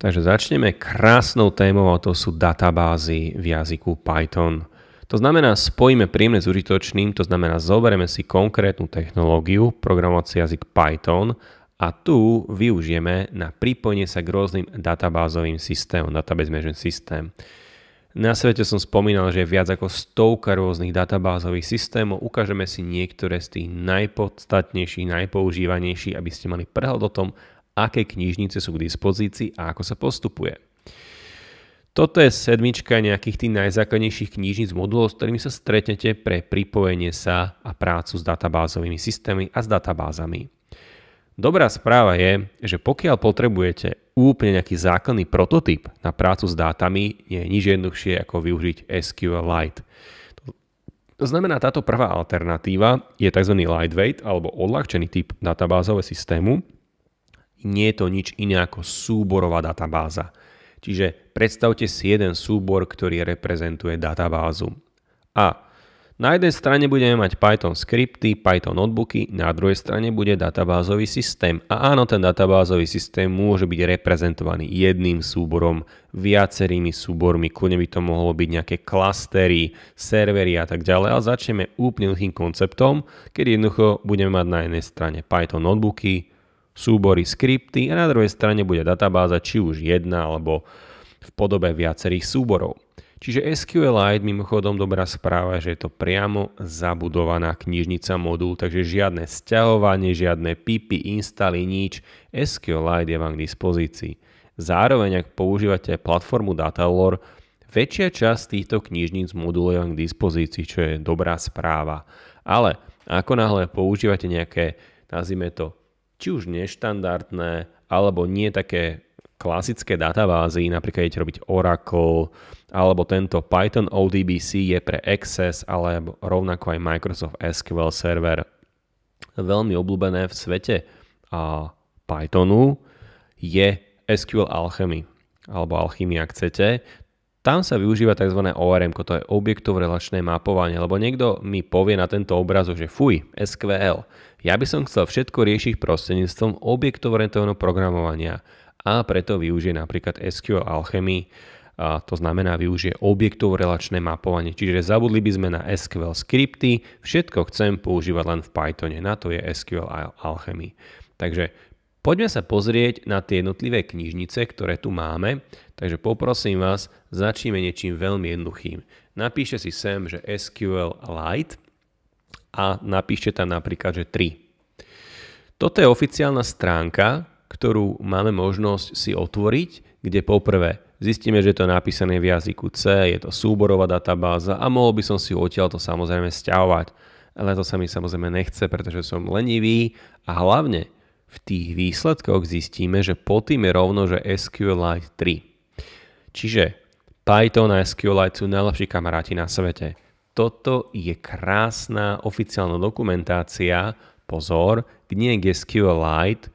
Takže začneme krásnou témou a to sú databázy v jazyku Python. To znamená, spojíme príjemné s užitočným, to znamená, zoberieme si konkrétnu technológiu, programovací jazyk Python a tu využijeme na pripojenie sa k rôznym databázovým systémom, database management systém. Na svete som spomínal, že je viac ako stovka rôznych databázových systémov. Ukážeme si niektoré z tých najpodstatnejších, najpoužívanejších, aby ste mali prehľad o tom, aké knižnice sú k dispozícii a ako sa postupuje. Toto je sedmička nejakých tých najzákladnejších knižníc modulov, s ktorými sa stretnete pre pripojenie sa a prácu s databázovými systémy a s databázami. Dobrá správa je, že pokiaľ potrebujete úplne nejaký základný prototyp na prácu s dátami, nie je nič jednoduchšie ako využiť SQLite. To znamená, táto prvá alternatíva je tzv. lightweight alebo odľahčený typ databázového systému, nie je to nič iné ako súborová databáza. Čiže predstavte si jeden súbor, ktorý reprezentuje databázu. A na jednej strane budeme mať Python skripty, Python notebooky, na druhej strane bude databázový systém. A áno, ten databázový systém môže byť reprezentovaný jedným súborom, viacerými súbormi, kľudne by to mohlo byť nejaké klastery, servery a tak ďalej. A začneme úplne tým konceptom, keď jednoducho budeme mať na jednej strane Python notebooky, súbory, skripty a na druhej strane bude databáza či už jedna alebo v podobe viacerých súborov. Čiže SQLite mimochodom dobrá správa, že je to priamo zabudovaná knižnica modul, takže žiadne sťahovanie, žiadne pipy, instaly, nič. SQLite je vám k dispozícii. Zároveň, ak používate platformu Datalore, väčšia časť týchto knižníc modul je vám k dispozícii, čo je dobrá správa. Ale ako náhle používate nejaké, nazvime to, či už neštandardné, alebo nie také klasické databázy, napríklad idete robiť Oracle, alebo tento Python ODBC je pre Access, alebo rovnako aj Microsoft SQL Server. Veľmi obľúbené v svete a Pythonu je SQL Alchemy, alebo Alchemy, ak chcete. Tam sa využíva tzv. ORM, to je objektov relačné mapovanie, lebo niekto mi povie na tento obrazu, že fuj, SQL. Ja by som chcel všetko riešiť prostredníctvom objektov orientovaného programovania a preto využije napríklad SQL Alchemy, a to znamená využije objektov relačné mapovanie. Čiže zabudli by sme na SQL skripty, všetko chcem používať len v Pythone, na to je SQL Alchemy. Takže Poďme sa pozrieť na tie jednotlivé knižnice, ktoré tu máme. Takže poprosím vás, začneme niečím veľmi jednoduchým. Napíšte si sem, že SQL Lite a napíšte tam napríklad, že 3. Toto je oficiálna stránka, ktorú máme možnosť si otvoriť, kde poprvé zistíme, že je to napísané v jazyku C, je to súborová databáza a mohol by som si odtiaľ to samozrejme stiahovať. Ale to sa mi samozrejme nechce, pretože som lenivý a hlavne v tých výsledkoch zistíme, že pod tým je rovno, že SQLite 3. Čiže Python a SQLite sú najlepší kamaráti na svete. Toto je krásna oficiálna dokumentácia, pozor, nie k SQLite,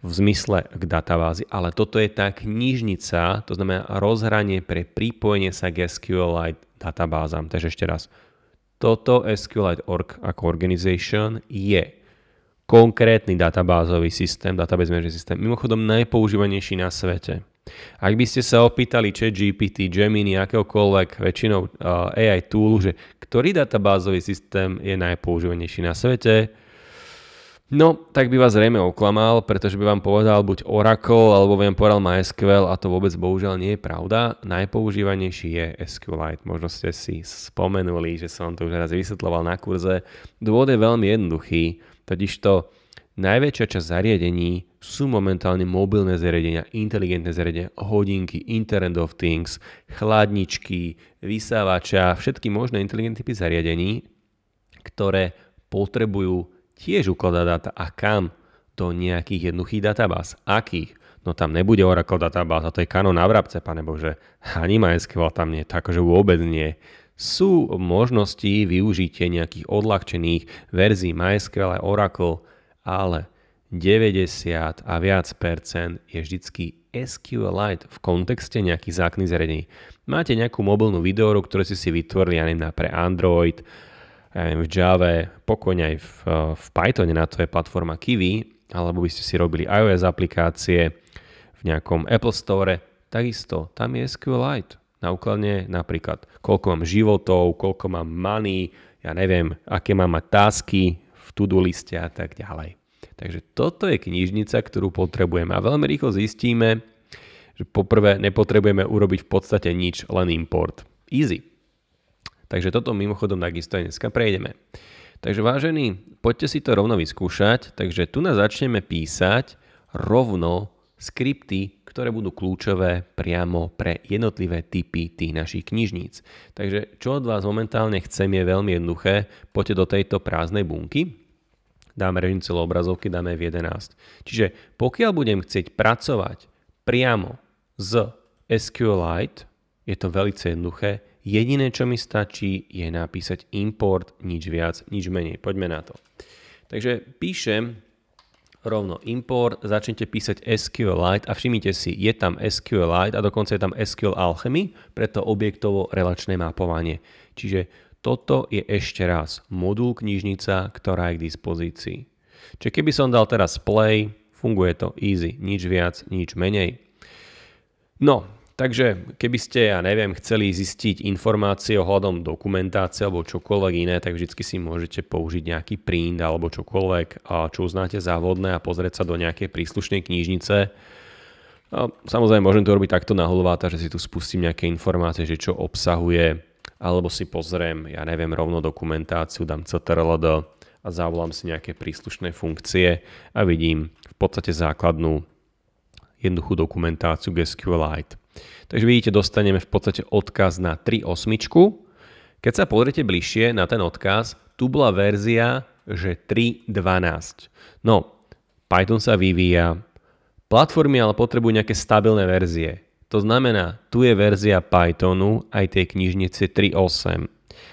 v zmysle k databázi, ale toto je tá knižnica, to znamená rozhranie pre pripojenie sa k SQLite databázam. Takže ešte raz, toto SQLite Org ako organization je konkrétny databázový systém, database management systém, mimochodom najpoužívanejší na svete. Ak by ste sa opýtali chat GPT, Gemini, akéhokoľvek väčšinou eh, AI toolu, že ktorý databázový systém je najpoužívanejší na svete, no tak by vás zrejme oklamal, pretože by vám povedal buď Oracle, alebo by vám povedal MySQL a to vôbec bohužiaľ nie je pravda. Najpoužívanejší je SQLite. Možno ste si spomenuli, že som to už raz vysvetloval na kurze. Dôvod je veľmi jednoduchý, totiž to Najväčšia časť zariadení sú momentálne mobilné zariadenia, inteligentné zariadenia, hodinky, Internet of Things, chladničky, vysávača, všetky možné inteligentné typy zariadení, ktoré potrebujú tiež ukladať dáta a kam do nejakých jednoduchých databáz. Akých? No tam nebude Oracle a to je kanon na vrabce, pane Bože. Ani MySQL tam nie, takže vôbec nie sú možnosti využitie nejakých odľahčených verzií MySQL a Oracle ale 90 a viac percent je vždycky SQLite v kontexte nejakých základných zariadení. Máte nejakú mobilnú videoru, ktorú ste si vytvorili, aj na pre Android, v Java, pokojne aj v, v Pythone, na to je platforma Kiwi, alebo by ste si robili iOS aplikácie v nejakom Apple Store, takisto tam je SQLite. Na úkladne napríklad, koľko mám životov, koľko mám money, ja neviem, aké mám mať tasky, to-do liste a tak ďalej. Takže toto je knižnica, ktorú potrebujeme a veľmi rýchlo zistíme, že poprvé nepotrebujeme urobiť v podstate nič, len import. Easy. Takže toto mimochodom takisto aj dneska prejdeme. Takže vážení, poďte si to rovno vyskúšať. Takže tu nás začneme písať rovno skripty, ktoré budú kľúčové priamo pre jednotlivé typy tých našich knižníc. Takže čo od vás momentálne chcem je veľmi jednoduché. Poďte do tejto prázdnej bunky, dáme rovnicu celoobrazovky, dáme v 11. Čiže pokiaľ budem chcieť pracovať priamo z SQLite, je to veľmi jednoduché, jediné, čo mi stačí, je napísať import, nič viac, nič menej. Poďme na to. Takže píšem rovno import, začnete písať SQLite a všimnite si, je tam SQLite a dokonca je tam SQL Alchemy, preto objektovo relačné mapovanie. Čiže toto je ešte raz modul knižnica, ktorá je k dispozícii. Čiže keby som dal teraz play, funguje to easy, nič viac, nič menej. No, takže keby ste, ja neviem, chceli zistiť informácie o hľadom dokumentácie alebo čokoľvek iné, tak vždy si môžete použiť nejaký print alebo čokoľvek, čo uznáte za vhodné a pozrieť sa do nejakej príslušnej knižnice. Samozrejme, môžem to robiť takto na hlváta, že si tu spustím nejaké informácie, že čo obsahuje alebo si pozriem, ja neviem, rovno dokumentáciu, dám do a zavolám si nejaké príslušné funkcie a vidím v podstate základnú jednoduchú dokumentáciu GSQLite. Takže vidíte, dostaneme v podstate odkaz na 3.8. Keď sa pozriete bližšie na ten odkaz, tu bola verzia, že 3.12. No, Python sa vyvíja, platformy ale potrebujú nejaké stabilné verzie. To znamená, tu je verzia Pythonu aj tej knižnice 3.8.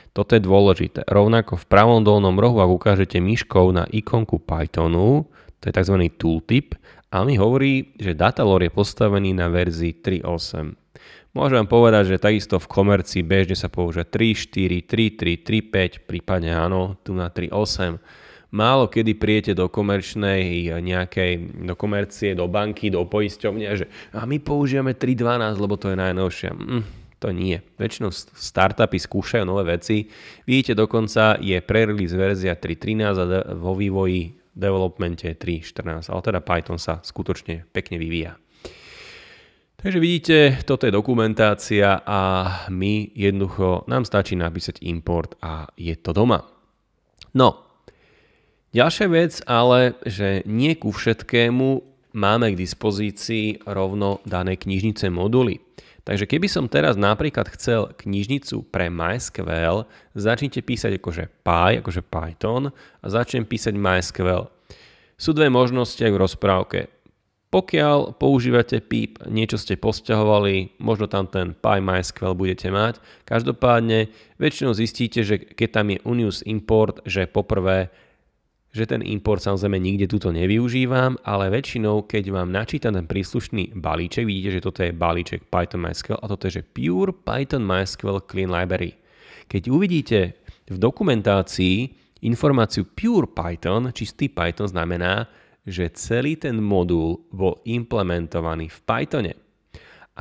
Toto je dôležité. Rovnako v pravom dolnom rohu, ak ukážete myškou na ikonku Pythonu, to je tzv. tooltip, a mi hovorí, že datalore je postavený na verzii 3.8. Môžem povedať, že takisto v komercii bežne sa používa 3, 4, 3, 3, 3, 5, prípadne áno, tu na 3.8 málo kedy priete do komerčnej eh, nejakej, do komercie, do banky, do poisťovne, že a my používame 3.12, lebo to je najnovšia. Mm, to nie. Väčšinou startupy skúšajú nové veci. Vidíte, dokonca je pre-release verzia 3.13 a vo vývoji developmente 3.14, ale teda Python sa skutočne pekne vyvíja. Takže vidíte, toto je dokumentácia a my jednoducho, nám stačí napísať import a je to doma. No, Ďalšia vec ale, že nie ku všetkému máme k dispozícii rovno dané knižnice moduly. Takže keby som teraz napríklad chcel knižnicu pre MySQL, začnite písať akože Py, akože Python a začnem písať MySQL. Sú dve možnosti aj v rozprávke. Pokiaľ používate pip, niečo ste posťahovali, možno tam ten Py MySQL budete mať. Každopádne väčšinou zistíte, že keď tam je Unius import, že poprvé že ten import samozrejme nikde tuto nevyužívam, ale väčšinou, keď vám načítam ten príslušný balíček, vidíte, že toto je balíček Python MySQL a toto je že Pure Python MySQL Clean Library. Keď uvidíte v dokumentácii informáciu Pure Python, čistý Python znamená, že celý ten modul bol implementovaný v Pythone.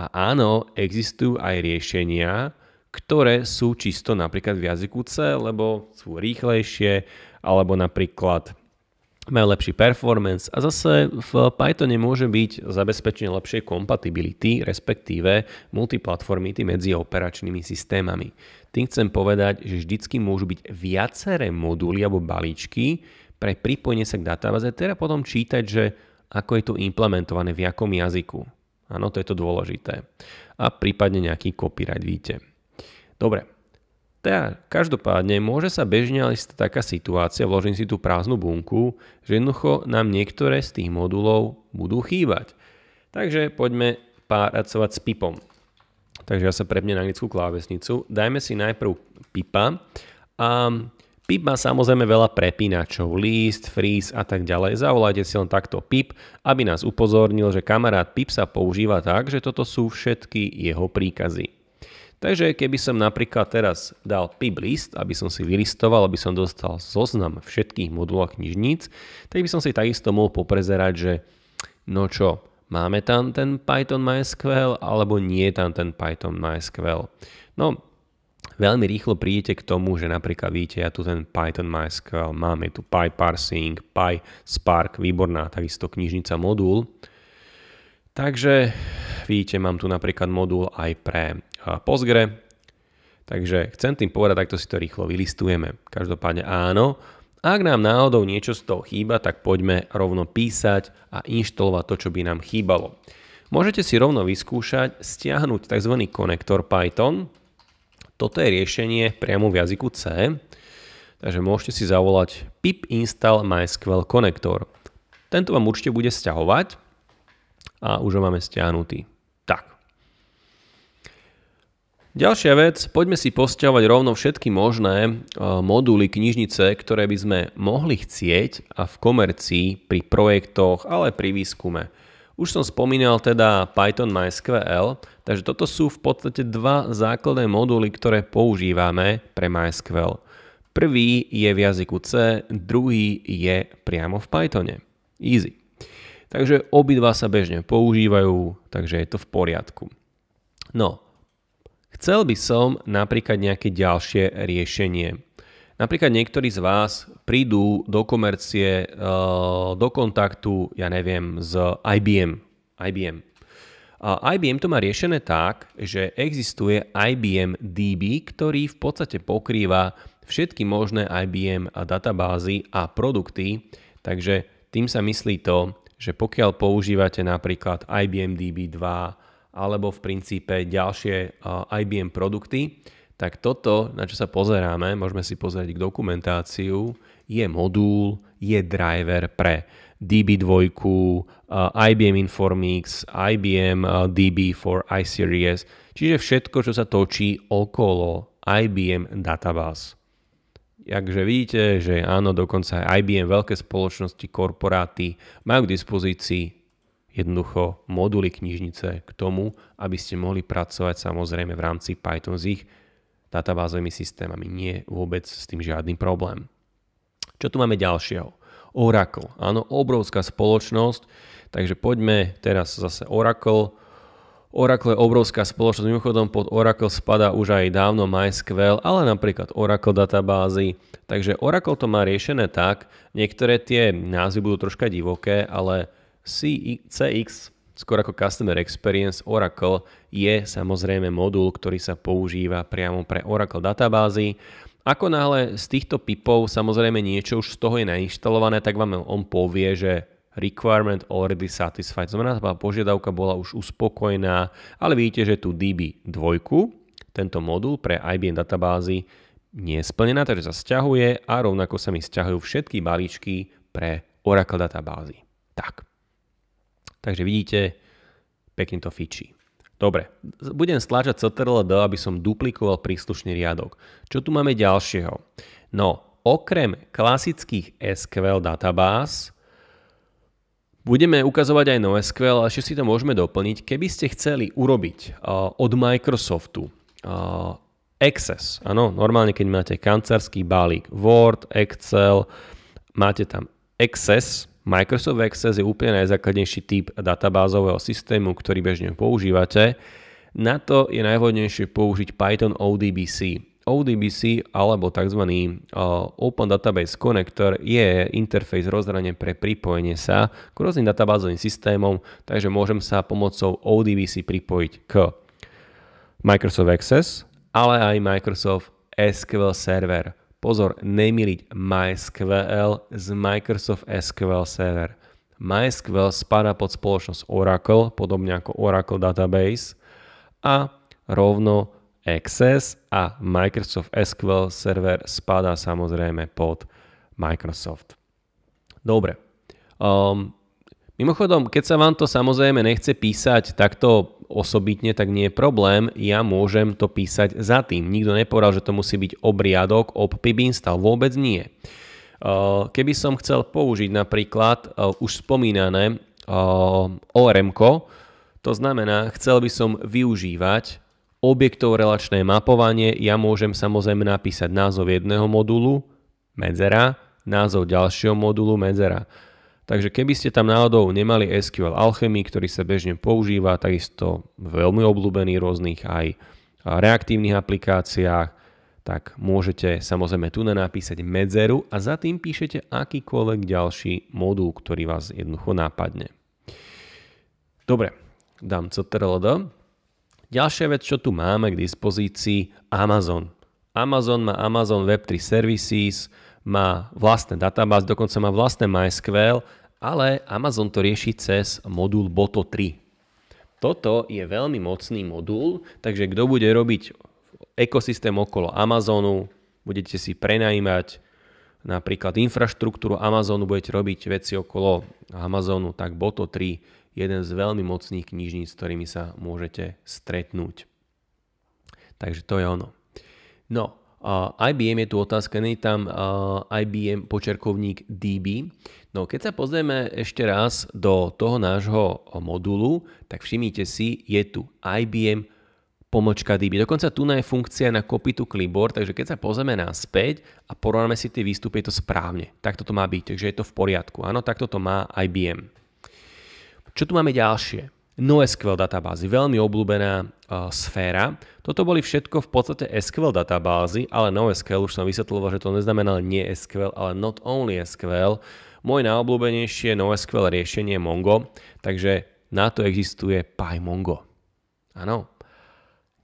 A áno, existujú aj riešenia, ktoré sú čisto napríklad v jazyku C, lebo sú rýchlejšie alebo napríklad majú lepší performance a zase v Pythone môže byť zabezpečenie lepšej kompatibility, respektíve multiplatformity medzi operačnými systémami. Tým chcem povedať, že vždycky môžu byť viaceré moduly alebo balíčky pre pripojenie sa k databáze, teda potom čítať, že ako je to implementované, v akom jazyku. Áno, to je to dôležité. A prípadne nejaký copyright, víte. Dobre, teda, každopádne môže sa bežne ale taká situácia, vložím si tú prázdnu bunku, že jednoducho nám niektoré z tých modulov budú chýbať. Takže poďme páracovať s pipom. Takže ja sa prepne na anglickú klávesnicu. Dajme si najprv pipa. A pip má samozrejme veľa prepínačov, list, freeze a tak ďalej. Zavolajte si len takto pip, aby nás upozornil, že kamarát pip sa používa tak, že toto sú všetky jeho príkazy. Takže keby som napríklad teraz dal PIB list, aby som si vylistoval, aby som dostal zoznam všetkých modulov knižníc, tak by som si takisto mohol poprezerať, že no čo, máme tam ten Python MySQL alebo nie je tam ten Python MySQL. No, veľmi rýchlo prídete k tomu, že napríklad vidíte, ja tu ten Python MySQL, máme tu PyParsing, PySpark, výborná takisto knižnica modul. Takže vidíte, mám tu napríklad modul aj pre Postgre. Takže chcem tým povedať, takto si to rýchlo vylistujeme. Každopádne áno. Ak nám náhodou niečo z toho chýba, tak poďme rovno písať a inštalovať to, čo by nám chýbalo. Môžete si rovno vyskúšať stiahnuť tzv. konektor Python. Toto je riešenie priamo v jazyku C. Takže môžete si zavolať pip install mysql konektor. Tento vám určite bude stiahovať a už ho máme stiahnutý. Ďalšia vec, poďme si posťahovať rovno všetky možné e, moduly knižnice, ktoré by sme mohli chcieť a v komercii, pri projektoch, ale pri výskume. Už som spomínal teda Python MySQL, takže toto sú v podstate dva základné moduly, ktoré používame pre MySQL. Prvý je v jazyku C, druhý je priamo v Pythone. Easy. Takže obidva sa bežne používajú, takže je to v poriadku. No, Chcel by som napríklad nejaké ďalšie riešenie. Napríklad niektorí z vás prídu do komercie, eh, do kontaktu, ja neviem, s IBM. IBM. IBM to má riešené tak, že existuje IBM DB, ktorý v podstate pokrýva všetky možné IBM databázy a produkty, takže tým sa myslí to, že pokiaľ používate napríklad IBM DB2, alebo v princípe ďalšie IBM produkty, tak toto, na čo sa pozeráme, môžeme si pozrieť k dokumentáciu, je modul, je driver pre DB2, IBM Informix, IBM DB for iSeries, čiže všetko, čo sa točí okolo IBM database. Takže vidíte, že áno, dokonca aj IBM, veľké spoločnosti, korporáty majú k dispozícii jednoducho moduly knižnice k tomu, aby ste mohli pracovať samozrejme v rámci Python s ich databázovými systémami. Nie vôbec s tým žiadny problém. Čo tu máme ďalšieho? Oracle. Áno, obrovská spoločnosť, takže poďme teraz zase Oracle. Oracle je obrovská spoločnosť, mimochodom pod Oracle spadá už aj dávno MySQL, ale napríklad Oracle databázy. Takže Oracle to má riešené tak, niektoré tie názvy budú troška divoké, ale CX, skôr ako Customer Experience Oracle, je samozrejme modul, ktorý sa používa priamo pre Oracle databázy. Ako náhle z týchto pipov samozrejme niečo už z toho je nainštalované, tak vám on povie, že requirement already satisfied. Znamená, tá požiadavka bola už uspokojená, ale vidíte, že tu DB2, tento modul pre IBM databázy, nie je splnená, takže sa sťahuje a rovnako sa mi sťahujú všetky balíčky pre Oracle databázy. Tak, Takže vidíte, pekne to fičí. Dobre, budem stlačať CTRL D, aby som duplikoval príslušný riadok. Čo tu máme ďalšieho? No, okrem klasických SQL databáz, budeme ukazovať aj NoSQL, ale ešte si to môžeme doplniť. Keby ste chceli urobiť uh, od Microsoftu uh, Access, áno, normálne keď máte kancerský balík Word, Excel, máte tam Access, Microsoft Access je úplne najzákladnejší typ databázového systému, ktorý bežne používate. Na to je najvhodnejšie použiť Python ODBC. ODBC alebo tzv. Uh, Open Database Connector je interfejs rozhranie pre pripojenie sa k rôznym databázovým systémom, takže môžem sa pomocou ODBC pripojiť k Microsoft Access, ale aj Microsoft SQL Server. Pozor, nemiliť MySQL z Microsoft SQL Server. MySQL spada pod spoločnosť Oracle, podobne ako Oracle Database a rovno Access a Microsoft SQL Server spada samozrejme pod Microsoft. Dobre. Um, mimochodom, keď sa vám to samozrejme nechce písať takto osobitne, tak nie je problém, ja môžem to písať za tým. Nikto nepovedal, že to musí byť obriadok, obpib install, vôbec nie. Uh, keby som chcel použiť napríklad uh, už spomínané uh, orm to znamená, chcel by som využívať objektov relačné mapovanie, ja môžem samozrejme napísať názov jedného modulu, medzera, názov ďalšieho modulu, medzera. Takže keby ste tam náhodou nemali SQL Alchemy, ktorý sa bežne používa, takisto veľmi obľúbený rôznych aj reaktívnych aplikáciách, tak môžete samozrejme tu napísať medzeru a za tým píšete akýkoľvek ďalší modul, ktorý vás jednoducho nápadne. Dobre, dám CTRLD. Ďalšia vec, čo tu máme k dispozícii, Amazon. Amazon má Amazon Web3 Services, má vlastné databázy, dokonca má vlastné MySQL, ale Amazon to rieši cez modul Boto 3. Toto je veľmi mocný modul, takže kto bude robiť ekosystém okolo Amazonu, budete si prenajímať napríklad infraštruktúru Amazonu, budete robiť veci okolo Amazonu, tak Boto 3 jeden z veľmi mocných knižníc, s ktorými sa môžete stretnúť. Takže to je ono. No, IBM je tu otázka, nie je tam IBM počerkovník DB. No keď sa pozrieme ešte raz do toho nášho modulu, tak všimnite si, je tu IBM pomočka DB. Dokonca tu je funkcia na copy to clipboard, takže keď sa pozrieme naspäť a porovnáme si tie výstupy, je to správne. Takto to má byť, takže je to v poriadku. Áno, takto to má IBM. Čo tu máme ďalšie? NoSQL databázy, veľmi obľúbená uh, sféra. Toto boli všetko v podstate SQL databázy, ale NoSQL už som vysvetloval, že to neznamená nie SQL, ale not only SQL. Moje najobľúbenejšie NoSQL riešenie je Mongo, takže na to existuje PyMongo. Áno.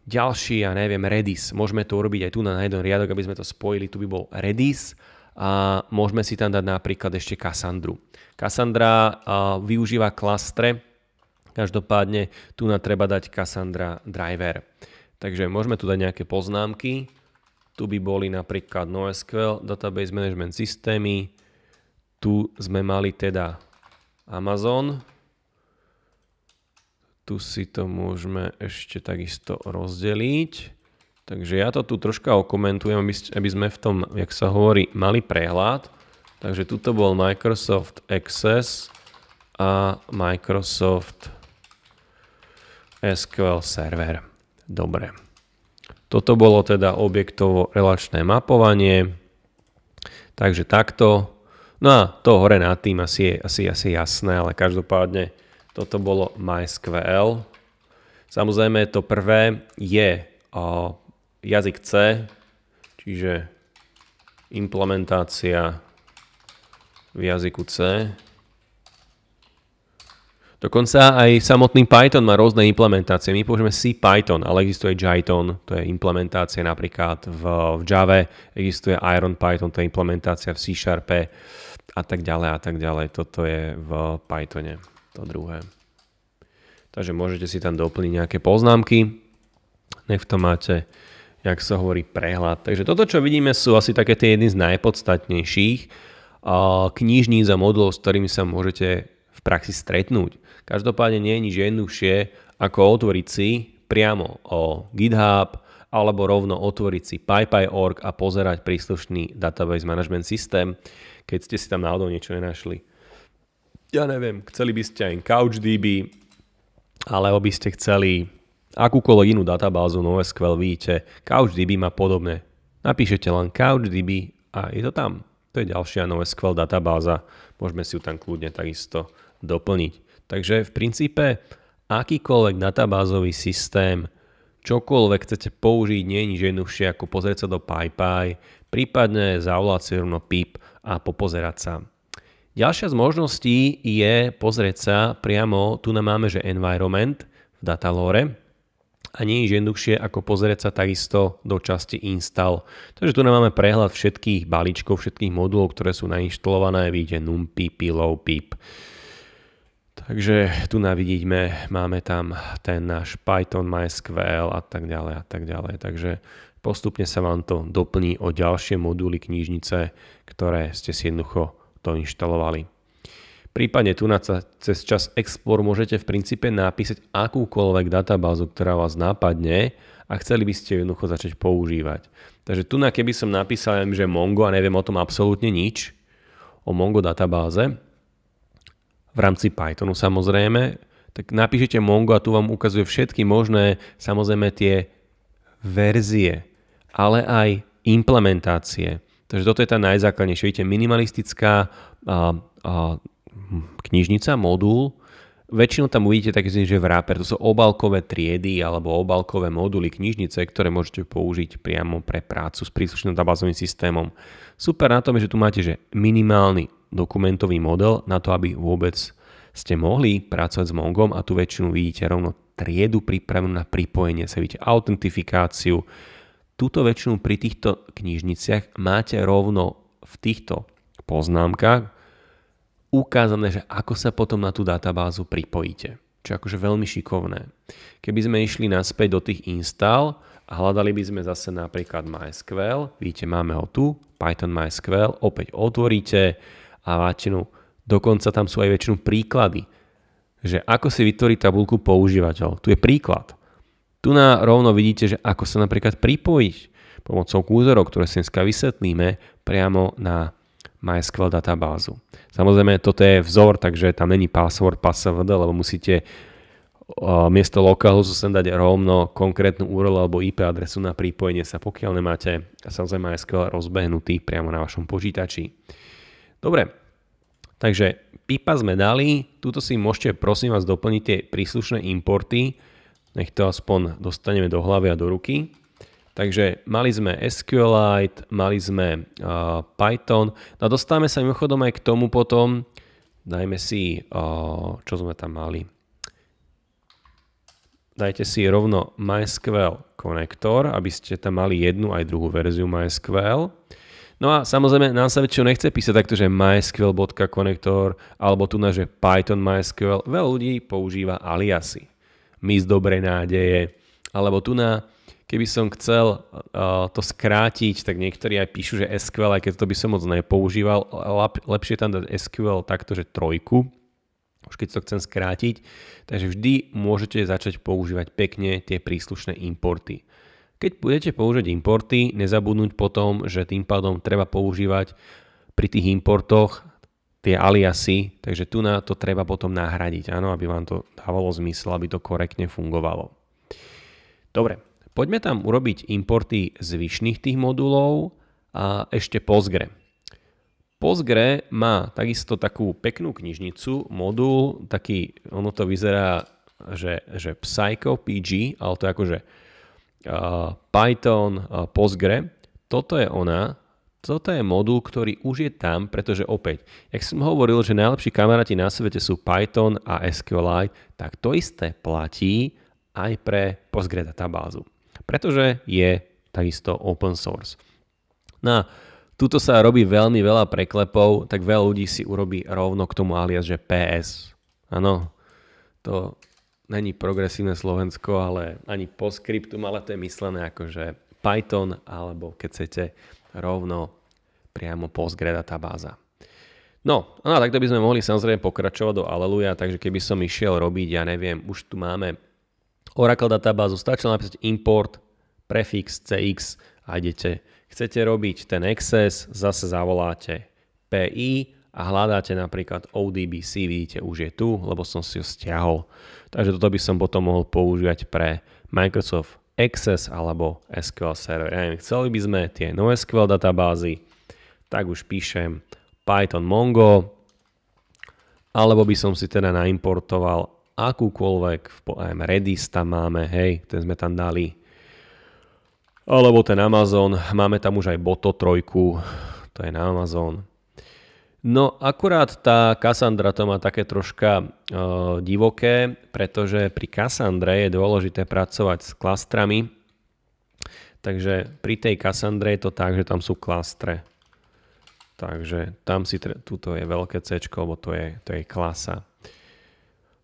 Ďalší, ja neviem, Redis. Môžeme to urobiť aj tu na jeden riadok, aby sme to spojili. Tu by bol Redis a môžeme si tam dať napríklad ešte Cassandru. Cassandra uh, využíva klastre, Každopádne tu na treba dať Cassandra Driver. Takže môžeme tu dať nejaké poznámky. Tu by boli napríklad NoSQL, Database Management Systémy. Tu sme mali teda Amazon. Tu si to môžeme ešte takisto rozdeliť. Takže ja to tu troška okomentujem, aby sme v tom, jak sa hovorí, mali prehľad. Takže tuto bol Microsoft Access a Microsoft SQL Server. Dobre. Toto bolo teda objektovo-relačné mapovanie. Takže takto. No a to hore nad tým asi je asi, asi jasné, ale každopádne toto bolo MySQL. Samozrejme to prvé je o, jazyk C, čiže implementácia v jazyku C. Dokonca aj samotný Python má rôzne implementácie. My použijeme C Python, ale existuje Jython, to je implementácia napríklad v, v Java, existuje Iron Python, to je implementácia v C Sharpe a tak ďalej a tak ďalej. Toto je v Pythone, to druhé. Takže môžete si tam doplniť nejaké poznámky, nech to máte, jak sa hovorí, prehľad. Takže toto, čo vidíme, sú asi také tie jedny z najpodstatnejších knižníc a modulov, s ktorými sa môžete v praxi stretnúť. Každopádne nie je nič jednoduchšie, ako otvoriť si priamo o GitHub alebo rovno otvoriť si PyPy.org a pozerať príslušný database management systém, keď ste si tam náhodou niečo nenašli. Ja neviem, chceli by ste aj CouchDB, alebo by ste chceli akúkoľvek inú databázu NoSQL, vidíte, CouchDB má podobné. Napíšete len CouchDB a je to tam. To je ďalšia NoSQL databáza, môžeme si ju tam kľudne takisto doplniť. Takže v princípe akýkoľvek databázový systém, čokoľvek chcete použiť, nie je nič jednoduchšie ako pozrieť sa do PyPy, prípadne zavolať si rovno pip a popozerať sa. Ďalšia z možností je pozrieť sa priamo, tu nám máme, že environment v datalore a nie je jednoduchšie ako pozrieť sa takisto do časti install. Takže tu nám máme prehľad všetkých balíčkov, všetkých modulov, ktoré sú nainštalované, vidíte numpy, pilov. pip. Takže tu na vidíme máme tam ten náš Python, MySQL a tak ďalej a tak ďalej. Takže postupne sa vám to doplní o ďalšie moduly knižnice, ktoré ste si jednoducho inštalovali. Prípadne tu na cez čas Explore môžete v princípe napísať akúkoľvek databázu, ktorá vás nápadne a chceli by ste jednoducho začať používať. Takže tu na keby som napísal, že Mongo a neviem o tom absolútne nič, o Mongo databáze, v rámci Pythonu samozrejme, tak napíšete Mongo a tu vám ukazuje všetky možné, samozrejme tie verzie, ale aj implementácie. Takže toto je tá najzákladnejšia. Vidíte, minimalistická a, a, knižnica, modul. Väčšinou tam uvidíte také, že wrapper. To sú obalkové triedy alebo obalkové moduly knižnice, ktoré môžete použiť priamo pre prácu s príslušným databázovým systémom. Super na tom je, že tu máte že minimálny dokumentový model na to, aby vôbec ste mohli pracovať s Mongom a tu väčšinu vidíte rovno triedu pripravenú na pripojenie, sa vidíte autentifikáciu. Tuto väčšinu pri týchto knižniciach máte rovno v týchto poznámkach ukázané, že ako sa potom na tú databázu pripojíte. Čo je akože veľmi šikovné. Keby sme išli naspäť do tých install a hľadali by sme zase napríklad MySQL, vidíte, máme ho tu, Python MySQL, opäť otvoríte, a väčšinu, dokonca tam sú aj väčšinu príklady, že ako si vytvorí tabulku používateľ. Tu je príklad. Tu na rovno vidíte, že ako sa napríklad pripojiť pomocou kúzorov, ktoré si dneska vysvetlíme priamo na MySQL databázu. Samozrejme, toto je vzor, takže tam není password, password, lebo musíte miesto lokálu sem dať rovno konkrétnu URL alebo IP adresu na prípojenie sa, pokiaľ nemáte samozrejme skvel rozbehnutý priamo na vašom počítači. Dobre, takže pipa sme dali, tuto si môžete prosím vás doplniť tie príslušné importy, nech to aspoň dostaneme do hlavy a do ruky. Takže mali sme SQLite, mali sme uh, Python. No a dostávame sa mimochodom aj k tomu potom, dajme si, uh, čo sme tam mali. Dajte si rovno MySQL konektor, aby ste tam mali jednu aj druhú verziu MySQL. No a samozrejme, nám sa väčšinou nechce písať takto, že mysql.connector alebo tu na, že Python MySQL. Veľa ľudí používa aliasy. My z dobrej nádeje. Alebo tu na, keby som chcel uh, to skrátiť, tak niektorí aj píšu, že SQL, aj keď to by som moc nepoužíval. Lep, lepšie tam dať SQL takto, že trojku, už keď to chcem skrátiť. Takže vždy môžete začať používať pekne tie príslušné importy. Keď budete použiť importy, nezabudnúť potom, že tým pádom treba používať pri tých importoch tie aliasy, takže tu na to treba potom nahradiť, áno, aby vám to dávalo zmysel, aby to korektne fungovalo. Dobre, poďme tam urobiť importy zvyšných tých modulov a ešte Postgre. Postgre má takisto takú peknú knižnicu, modul, taký, ono to vyzerá, že, že Psycho PG, ale to je akože Python, Postgre. Toto je ona, toto je modul, ktorý už je tam, pretože opäť, jak som hovoril, že najlepší kamaráti na svete sú Python a SQLite, tak to isté platí aj pre Postgre databázu, pretože je takisto open source. No a tuto sa robí veľmi veľa preklepov, tak veľa ľudí si urobí rovno k tomu alias, že PS. Áno, to není progresívne Slovensko, ale ani po skriptu, ale to je myslené ako, že Python alebo keď chcete rovno priamo tá databáza. No, no, tak to by sme mohli samozrejme pokračovať do Aleluja, takže keby som išiel robiť, ja neviem, už tu máme Oracle databázu, stačilo napísať import, prefix CX a idete. Chcete robiť ten access, zase zavoláte PI, a hľadáte napríklad ODBC, vidíte, už je tu, lebo som si ho stiahol. Takže toto by som potom mohol používať pre Microsoft Access alebo SQL Server. Ja neviem, chceli by sme tie NoSQL databázy, tak už píšem Python Mongo, alebo by som si teda naimportoval akúkoľvek, poviem, Redis tam máme, hej, ten sme tam dali, alebo ten Amazon, máme tam už aj Boto 3, to je na Amazon, No akurát tá Kassandra to má také troška e, divoké, pretože pri Kassandre je dôležité pracovať s klastrami. Takže pri tej Kassandre je to tak, že tam sú klastre. Takže tam si, tuto je veľké C, lebo to je, to je klasa.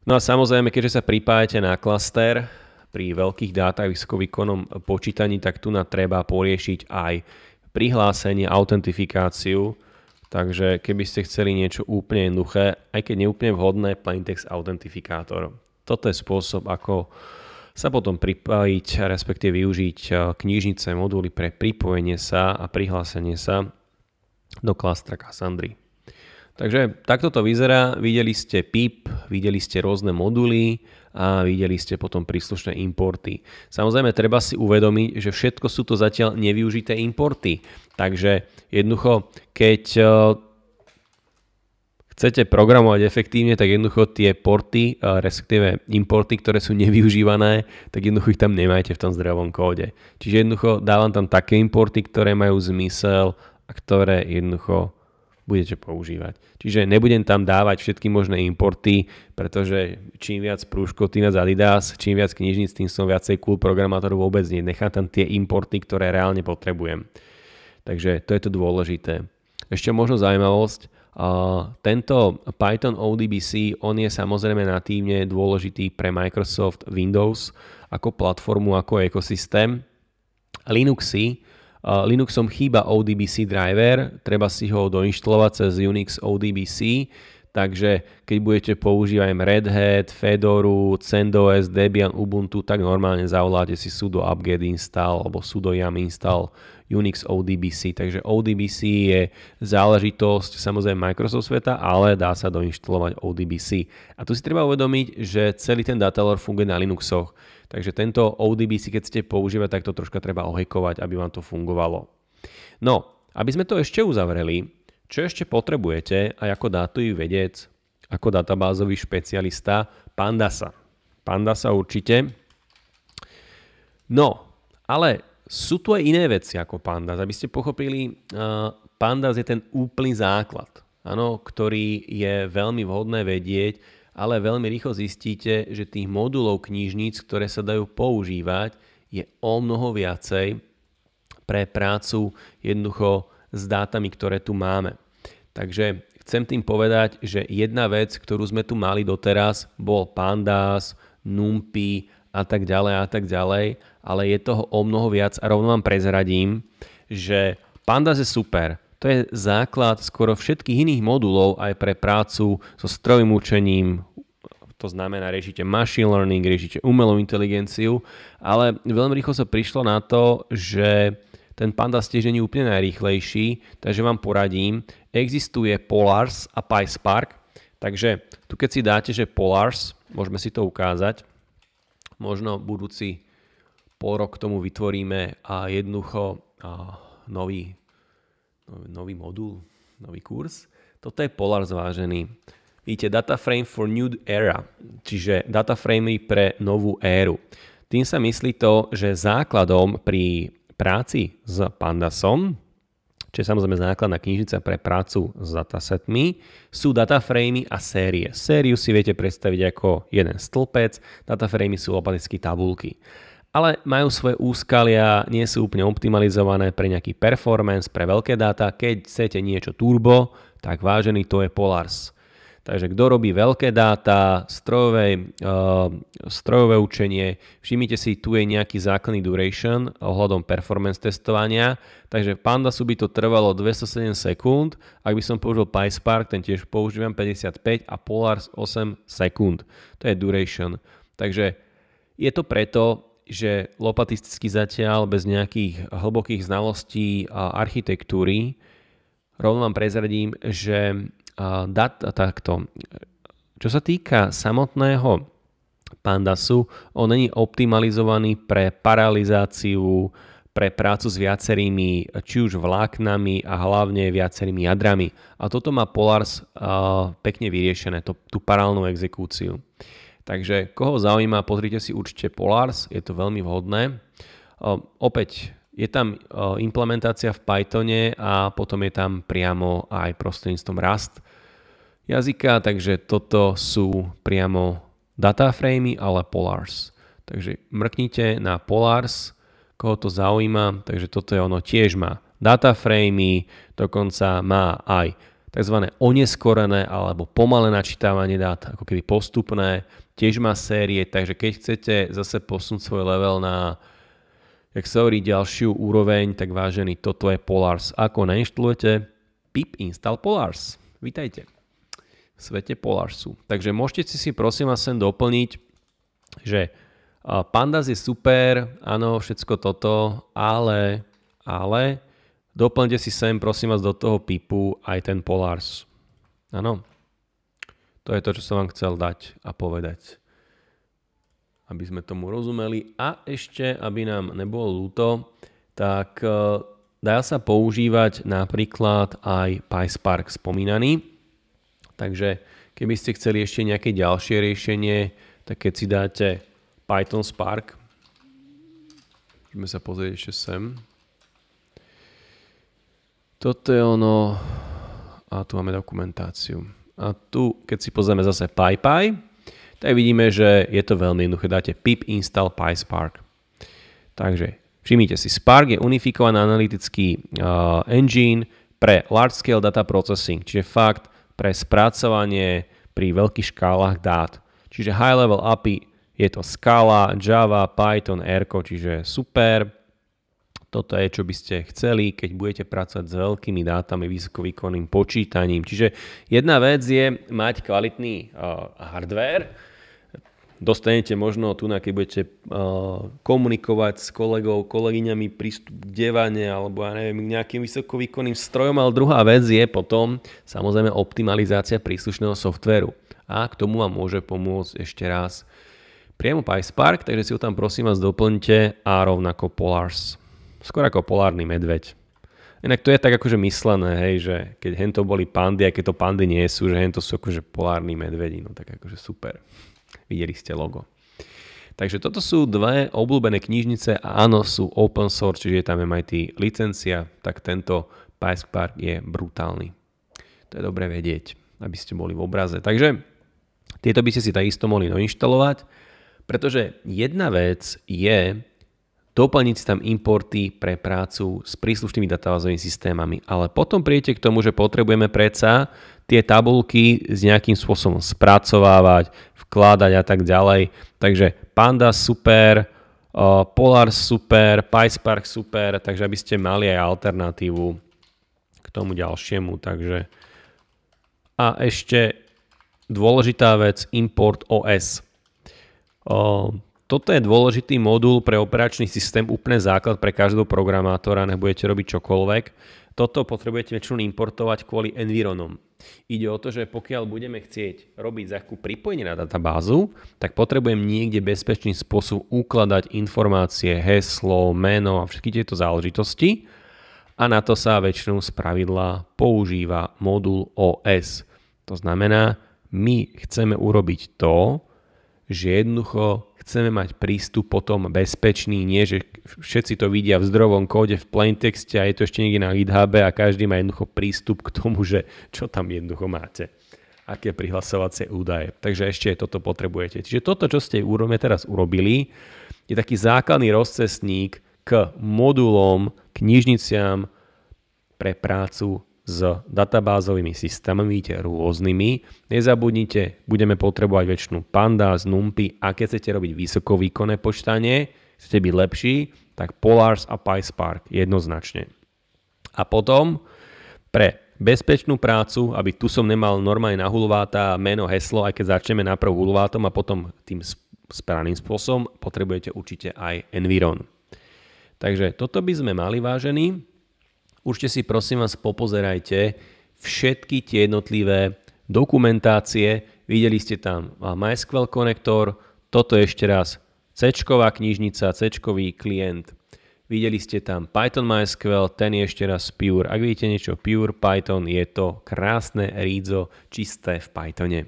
No a samozrejme, keďže sa pripájate na klaster pri veľkých dátach výkonom počítaní, tak tu na treba poriešiť aj prihlásenie, autentifikáciu, Takže keby ste chceli niečo úplne jednoduché, aj keď neúplne vhodné, plaintext autentifikátor. Toto je spôsob, ako sa potom pripojiť, respektíve využiť e, knižnice, moduly pre pripojenie sa a prihlásenie sa do klastra Cassandry. Takže takto to vyzerá. Videli ste PIP, videli ste rôzne moduly, a videli ste potom príslušné importy. Samozrejme, treba si uvedomiť, že všetko sú to zatiaľ nevyužité importy. Takže jednoducho, keď e, chcete programovať efektívne, tak jednoducho tie porty, e, respektíve importy, ktoré sú nevyužívané, tak jednoducho ich tam nemajte v tom zdravom kóde. Čiže jednoducho dávam tam také importy, ktoré majú zmysel a ktoré jednoducho budete používať. Čiže nebudem tam dávať všetky možné importy, pretože čím viac prúškoty na Adidas, čím viac knižníc, tým som viacej cool programátor vôbec nie. Nechám tam tie importy, ktoré reálne potrebujem. Takže to je to dôležité. Ešte možno zaujímavosť, Uh, tento Python ODBC, on je samozrejme natívne dôležitý pre Microsoft Windows ako platformu, ako ekosystém. Linuxy Linuxom chýba ODBC driver, treba si ho doinštalovať cez Unix ODBC, takže keď budete používať Red Hat, Fedoru, CentOS, Debian, Ubuntu, tak normálne zavoláte si sudo apt install alebo sudo yum install Unix ODBC. Takže ODBC je záležitosť samozrejme Microsoft sveta, ale dá sa doinštalovať ODBC. A tu si treba uvedomiť, že celý ten datalor funguje na Linuxoch. Takže tento ODBC, keď ste používať, tak to troška treba ohekovať, aby vám to fungovalo. No, aby sme to ešte uzavreli, čo ešte potrebujete a ako dátový vedec, ako databázový špecialista Pandasa. Pandasa určite. No, ale sú tu aj iné veci ako pandas. Aby ste pochopili, eh, pandas je ten úplný základ, ano, ktorý je veľmi vhodné vedieť, ale veľmi rýchlo zistíte, že tých modulov knižníc, ktoré sa dajú používať, je o mnoho viacej pre prácu jednoducho s dátami, ktoré tu máme. Takže chcem tým povedať, že jedna vec, ktorú sme tu mali doteraz, bol pandas, numpy a tak ďalej a tak ďalej ale je toho o mnoho viac a rovno vám prezradím, že Pandas je super. To je základ skoro všetkých iných modulov aj pre prácu so strojovým učením, to znamená, riešite machine learning, riešite umelú inteligenciu, ale veľmi rýchlo sa prišlo na to, že ten Pandas tiež nie je úplne najrýchlejší, takže vám poradím. Existuje Polars a PySpark, takže tu keď si dáte, že Polars, môžeme si to ukázať, možno budúci pol rok k tomu vytvoríme a jednoducho a nový, nový modul, nový kurz. Toto je Polar zvážený. Vidíte, data frame for new era, čiže data framey pre novú éru. Tým sa myslí to, že základom pri práci s Pandasom, čo je samozrejme základná knižnica pre prácu s datasetmi, sú framey a série. Sériu si viete predstaviť ako jeden stĺpec, framey sú opatické tabulky ale majú svoje úskalia, nie sú úplne optimalizované pre nejaký performance, pre veľké dáta. Keď chcete niečo turbo, tak vážený to je Polars. Takže kto robí veľké dáta, strojové, uh, strojové učenie, všimnite si, tu je nejaký základný duration ohľadom performance testovania, takže v Pandasu by to trvalo 207 sekúnd, ak by som použil PySpark, ten tiež používam 55 a Polars 8 sekúnd. To je duration. Takže je to preto, že lopatisticky zatiaľ bez nejakých hlbokých znalostí a architektúry rovno vám prezradím, že dat, takto, čo sa týka samotného pandasu, on není optimalizovaný pre paralizáciu, pre prácu s viacerými, či už vláknami a hlavne viacerými jadrami. A toto má Polars pekne vyriešené, to, tú parálnu exekúciu. Takže koho zaujíma, pozrite si určite Polars, je to veľmi vhodné. Opäť je tam implementácia v Pythone a potom je tam priamo aj prostredníctvom Rust jazyka, takže toto sú priamo dataframey, ale Polars. Takže mrknite na Polars, koho to zaujíma, takže toto je ono tiež má dataframy, dokonca má aj tzv. oneskorené alebo pomalé načítavanie dát, ako keby postupné, tiež má série, takže keď chcete zase posunúť svoj level na jak sa hovorí ďalšiu úroveň, tak vážený, toto je Polars. Ako nainštalujete? Pip install Polars. Vítajte v svete Polarsu. Takže môžete si si prosím vás sem doplniť, že Pandas je super, áno, všetko toto, ale, ale Doplňte si sem, prosím vás, do toho pipu aj ten Polars. Áno. To je to, čo som vám chcel dať a povedať. Aby sme tomu rozumeli. A ešte, aby nám nebolo ľúto, tak e, dá sa používať napríklad aj PySpark spomínaný. Takže keby ste chceli ešte nejaké ďalšie riešenie, tak keď si dáte Python Spark, môžeme sa pozrieť ešte sem, toto je ono. A tu máme dokumentáciu. A tu, keď si pozrieme zase PyPy, tak vidíme, že je to veľmi jednoduché. Dáte pip install PySpark. Takže všimnite si, Spark je unifikovaný analytický uh, engine pre large scale data processing, čiže fakt pre spracovanie pri veľkých škálach dát. Čiže high level API je to Scala, Java, Python, R, čiže super. Toto je, čo by ste chceli, keď budete pracovať s veľkými dátami, vysokovýkonným počítaním. Čiže jedna vec je mať kvalitný uh, hardware, dostanete možno tu, keď budete uh, komunikovať s kolegou, kolegyňami prístup k devane alebo ja neviem, k nejakým vysokovýkonným strojom, ale druhá vec je potom samozrejme optimalizácia príslušného softveru. A k tomu vám môže pomôcť ešte raz priamo PySpark, takže si ho tam prosím vás doplňte a rovnako Polars. Skôr ako polárny medveď. Inak to je tak akože myslené, hej, že keď hento boli pandy a keď to pandy nie sú, že hento sú akože polárny medvedi, no tak akože super. Videli ste logo. Takže toto sú dve obľúbené knižnice a áno, sú open source, čiže je tam MIT licencia, tak tento Paisk Park je brutálny. To je dobre vedieť, aby ste boli v obraze. Takže tieto by ste si takisto mohli nainštalovať, pretože jedna vec je, doplniť si tam importy pre prácu s príslušnými databázovými systémami. Ale potom príjete k tomu, že potrebujeme predsa tie tabulky s nejakým spôsobom spracovávať, vkladať a tak ďalej. Takže Panda super, uh, Polar super, PySpark super, takže aby ste mali aj alternatívu k tomu ďalšiemu. Takže a ešte dôležitá vec, import OS. Uh, toto je dôležitý modul pre operačný systém, úplne základ pre každého programátora, nech budete robiť čokoľvek. Toto potrebujete väčšinou importovať kvôli environom. Ide o to, že pokiaľ budeme chcieť robiť zakú pripojenie na databázu, tak potrebujem niekde bezpečný spôsob ukladať informácie, heslo, meno a všetky tieto záležitosti. A na to sa väčšinou z pravidla používa modul OS. To znamená, my chceme urobiť to, že jednoducho chceme mať prístup potom bezpečný, nie že všetci to vidia v zdrovom kóde, v plaintexte a je to ešte niekde na GitHub a každý má jednoducho prístup k tomu, že čo tam jednoducho máte aké prihlasovacie údaje. Takže ešte toto potrebujete. Čiže toto, čo ste urobne teraz urobili, je taký základný rozcestník k modulom, knižniciam pre prácu s databázovými systémami, rôznymi. Nezabudnite, budeme potrebovať väčšinu pandas, numpy a keď chcete robiť vysokovýkonné počtanie, chcete byť lepší, tak Polars a PySpark jednoznačne. A potom pre bezpečnú prácu, aby tu som nemal normálne na hulváta meno, heslo, aj keď začneme naprv hulvátom a potom tým správnym spôsobom, potrebujete určite aj Environ. Takže toto by sme mali vážení určite si prosím vás popozerajte všetky tie jednotlivé dokumentácie. Videli ste tam MySQL konektor, toto ešte raz c knižnica, c klient. Videli ste tam Python MySQL, ten je ešte raz Pure. Ak vidíte niečo Pure Python, je to krásne rídzo, čisté v Pythone.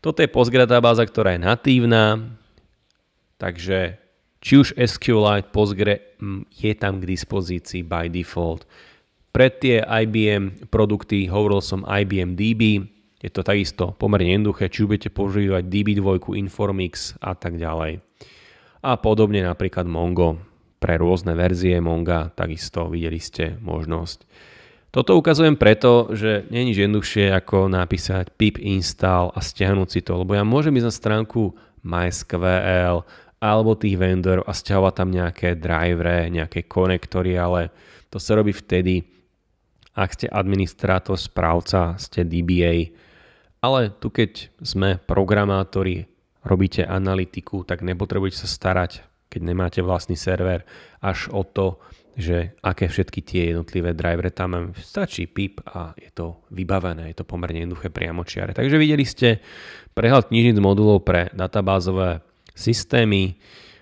Toto je Postgre báza, ktorá je natívna, takže či už SQLite, Postgre mm, je tam k dispozícii by default. Pre tie IBM produkty hovoril som IBM DB, je to takisto pomerne jednoduché, či budete používať DB2, Informix a tak ďalej. A podobne napríklad Mongo. Pre rôzne verzie Monga takisto videli ste možnosť. Toto ukazujem preto, že nie je nič jednoduchšie ako napísať pip install a stiahnuť si to, lebo ja môžem ísť na stránku MySQL alebo tých vendorov a stiahovať tam nejaké drivere, nejaké konektory, ale to sa robí vtedy, ak ste administrátor, správca, ste DBA. Ale tu keď sme programátori, robíte analytiku, tak nepotrebujete sa starať, keď nemáte vlastný server, až o to, že aké všetky tie jednotlivé drivere tam mám. Stačí pip a je to vybavené, je to pomerne jednoduché priamočiare. Takže videli ste prehľad knižnic modulov pre databázové systémy,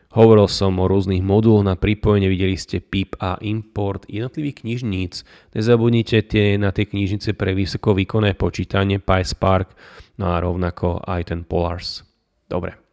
Hovoril som o rôznych moduloch na pripojenie, videli ste PIP a import jednotlivých knižníc. Nezabudnite tie, na tie knižnice pre vysokovýkonné počítanie PySpark, no a rovnako aj ten Polars. Dobre,